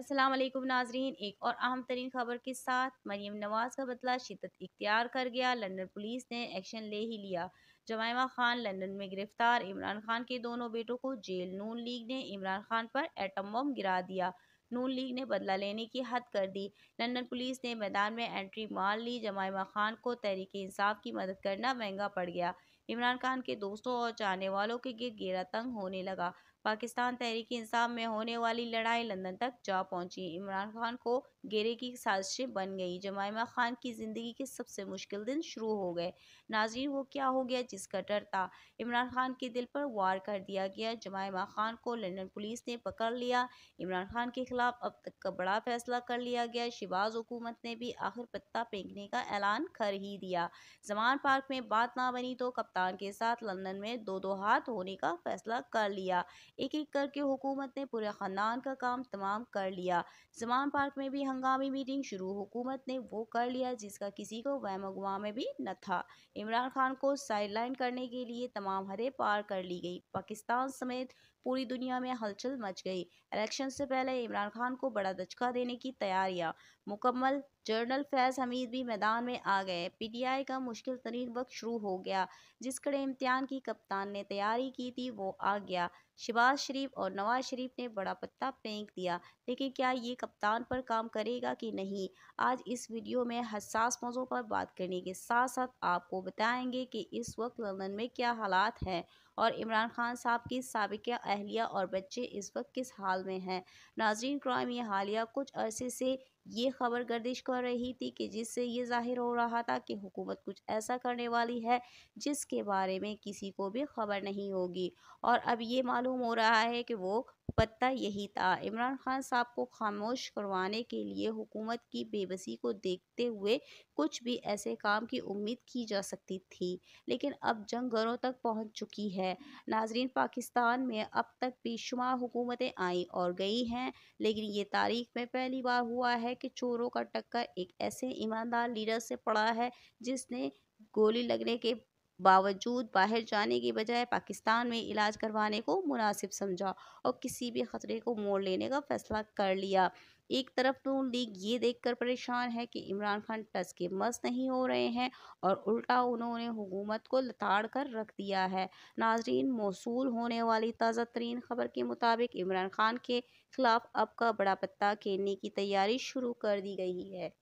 अस्सलाम वालेकुम नाजरीन एक और अहम तरीन खबर के साथ मरीम नवाज़ का बदला शिदत इख्तियार कर गया लंदन पुलिस ने एक्शन ले ही लिया जमायमा खान लंदन में गिरफ्तार इमरान खान के दोनों बेटों को जेल नून लीग ने इमरान खान पर एटम बम गिरा दिया नून लीग ने बदला लेने की हद कर दी लंदन पुलिस ने मैदान में एंट्री मार ली जमायमा खान को तहरीक इंसाफ की मदद करना महंगा पड़ गया इमरान खान के दोस्तों और चाहने वालों के गिर गेरा तंग होने लगा पाकिस्तान तहरीक इंसाफ में होने वाली लड़ाई लंदन तक जा पहुंची इमरान खान को घेरे की साजिशें बन गई जमायमा खान की ज़िंदगी के सबसे मुश्किल दिन शुरू हो गए नाजीन वो क्या हो गया जिसका डर था इमरान खान के दिल पर वार कर दिया गया जमायमा खान को लंदन पुलिस ने पकड़ लिया इमरान खान के खिलाफ अब तक का बड़ा फैसला कर लिया गया शिबाज हुकूमत ने भी आखिर पत्ता फेंकने का ऐलान कर ही दिया जमान पार्क में बात ना बनी तो कप्तान के साथ लंदन में दो दो हाथ होने का फैसला कर लिया एक एक करके हुकूमत ने पूरे ख़ानदान का काम तमाम कर लिया जमान पार्क में भी हंगामी मीटिंग शुरू हुकूमत ने वो कर लिया जिसका किसी को वह मगवा में भी न था इमरान खान को साइड करने के लिए तमाम हरे पार कर ली गई पाकिस्तान समेत पूरी दुनिया में हलचल मच गई इलेक्शन से पहले इमरान खान को बड़ा धचका देने की तैयारियां मुकम्मल जर्नल फैज़ हमीद भी मैदान में आ गए पीटीआई का मुश्किल तरीन वक्त शुरू हो गया जिस कड़े इम्तिहान की कप्तान ने तैयारी की थी वो आ गया शिबाज शरीफ और नवाज शरीफ ने बड़ा पत्ता फेंक दिया लेकिन क्या ये कप्तान पर काम करेगा कि नहीं आज इस वीडियो में हसास मौजों पर बात करने के साथ साथ आपको बताएंगे कि इस वक्त लंदन में क्या हालात हैं और इमरान खान साहब की सबक अहलिया और बच्चे इस वक्त किस हाल में हैं नाजरीन क्राइम ये हालिया कुछ अरसे से ये खबर गर्दिश कर रही थी कि जिससे ये जाहिर हो रहा था कि हुकूमत कुछ ऐसा करने वाली है जिसके बारे में किसी को भी खबर नहीं होगी और अब ये मालूम हो रहा है कि वो पत्ता यही था इमरान खान साहब को खामोश करवाने के लिए हुकूमत की बेबसी को देखते हुए कुछ भी ऐसे काम की उम्मीद की जा सकती थी लेकिन अब जंग घरों तक पहुंच चुकी है नाजरीन पाकिस्तान में अब तक बेशुमार हुकूमतें आई और गई हैं लेकिन ये तारीख में पहली बार हुआ है है कि चोरों का टक्कर एक ऐसे ईमानदार लीडर से पड़ा है जिसने गोली लगने के बावजूद बाहर जाने के बजाय पाकिस्तान में इलाज करवाने को मुनासिब समझा और किसी भी ख़तरे को मोड़ लेने का फैसला कर लिया एक तरफ नून लीग ये देखकर परेशान है कि इमरान खान टस के मस नहीं हो रहे हैं और उल्टा उन्होंने हुकूमत को लताड़ कर रख दिया है नाजरीन मौसू होने वाली ताज़ा तरीन खबर के मुताबिक इमरान खान के खिलाफ अब का बड़ा पत्ता खेलने की तैयारी शुरू कर दी गई है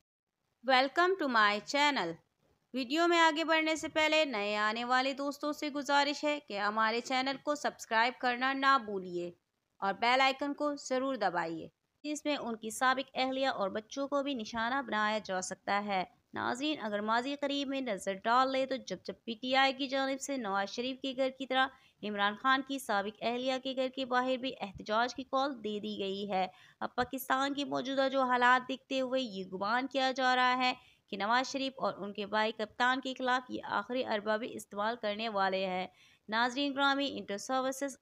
welcome to my channel video में आगे बढ़ने से पहले नए आने वाले दोस्तों से गुजारिश है कि हमारे चैनल को सब्सक्राइब करना ना भूलिए और बेल आइकन को ज़रूर दबाइए जिसमें उनकी सबक अहलिया और बच्चों को भी निशाना बनाया जा सकता है नाजीन अगर माजी करीब में नज़र डाल ले तो जब जब पी टी आई की जानब से नवाज शरीफ के घर की तरह इमरान खान की सबक अहलिया के घर के बाहर भी एहतजाज की कॉल दे दी गई है अब पाकिस्तान के मौजूदा जो हालात देखते हुए ये गुमान किया जा रहा है कि नवाज शरीफ और उनके भाई कप्तान के खिलाफ ये आखिरी अरबाबी इस्तेमाल करने वाले हैं नाजरीन ग्रामी इंटर सर्विसेज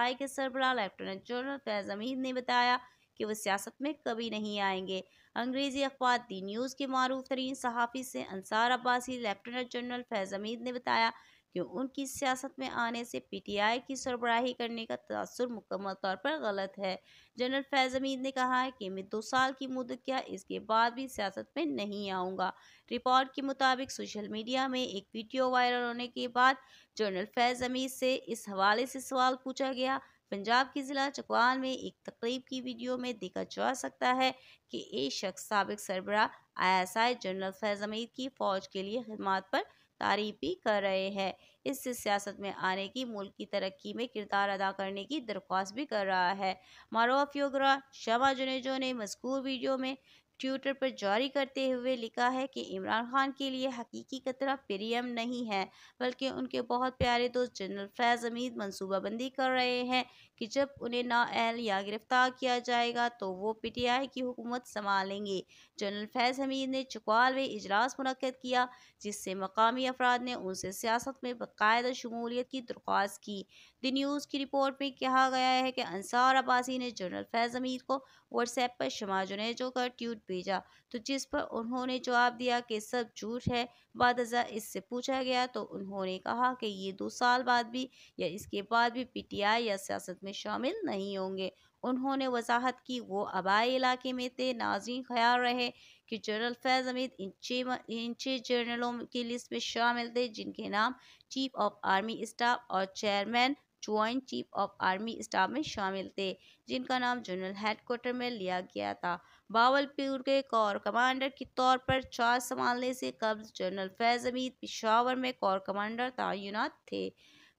आई के सरबराह लेफ्टिनेंट जनरल फैज़ अमीद ने बताया कि वो सियासत में कभी नहीं आएंगे अंग्रेज़ी अखबार दी न्यूज़ के मरूफ तरीन सहाफ़ी से अंसार अब्बासी लेफ्टिनेंट जनरल फैज़ हमीद ने बताया क्यों उनकी सियासत में आने से पीटीआई की सरबराही करने का तसर मुकम्मल तौर पर गलत है जनरल फैज़ हमीद ने कहा है कि मैं दो साल की मुद्दत क्या इसके बाद भी सियासत में नहीं आऊँगा रिपोर्ट के मुताबिक सोशल मीडिया में एक वीडियो वायरल होने के बाद जनरल फैज़ हमीद से इस हवाले से सवाल पूछा गया पंजाब के ज़िला चकवाल में एक तकरीब की वीडियो में देखा जा सकता है कि एक शख्स सबक सरबरा I S I general Faiz Hameed की फ़ौज के लिए खदमात पर तारीफ भी कर रहे हैं इससे सियासत में आने की मुल्क की तरक्की में किरदार अदा करने की दरख्वास्त भी कर रहा है मारोआ फ्योगरा शमा जुनेजो ने मजकूर वीडियो में ट्विटर पर जारी करते हुए लिखा है कि इमरान खान के लिए हकीकी कतरा प्रियम नहीं है बल्कि उनके बहुत प्यारे दोस्त जनरल फैज़ अमीद मनसूबाबंदी कर रहे हैं कि जब उन्हें नाअहल या गिरफ्तार किया जाएगा तो वो पीटीआई की हुकूमत संभालेंगे जनरल फैज़ हमीद ने चकवाल में इजलास मनद किया जिससे मकामी अफराद ने उनसे सियासत में बाकायदा शमूलियत की दरख्वास्त की द न्यूज़ की रिपोर्ट में कहा गया है कि अंसार अब्बासी ने जनरल फैज़ हमीद को व्हाट्सएप पर शमा जुनेजो का ट्वीट भेजा तो जिस पर उन्होंने जवाब दिया कि सब झूठ है बाद इससे पूछा गया तो उन्होंने कहा कि ये दो साल बाद भी या इसके बाद भी पीटीआई या सियासत में शामिल नहीं होंगे उन्होंने वजाहत की वो आबाई इलाके में थे नाजिन ख्याल रहे कि जनरल फैज़ अमीद इन छः जनरलों की लिस्ट में शामिल थे जिनके नाम चीफ ऑफ आर्मी स्टाफ और chairman joint chief of army staff में शामिल थे जिनका नाम जनरल हेडकोार्टर में लिया गया था बावलपुर के कौर कमांडर के तौर पर चार्ज संभालने से कब्ज़ जनरल फैज़ अमीद पिशावर में कौर कमांडर तैनात थे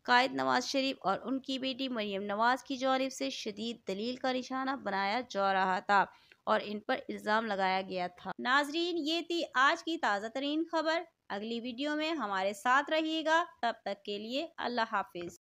कायद नवाज शरीफ और उनकी बेटी मरियम नवाज की जानब से शदीद दलील का निशाना बनाया जा रहा था और इन पर इल्ज़ाम लगाया गया था नाजरीन ये थी आज की ताज़ा तरीन खबर अगली वीडियो में हमारे साथ रहिएगा तब तक के लिए अल्लाह हाफिज़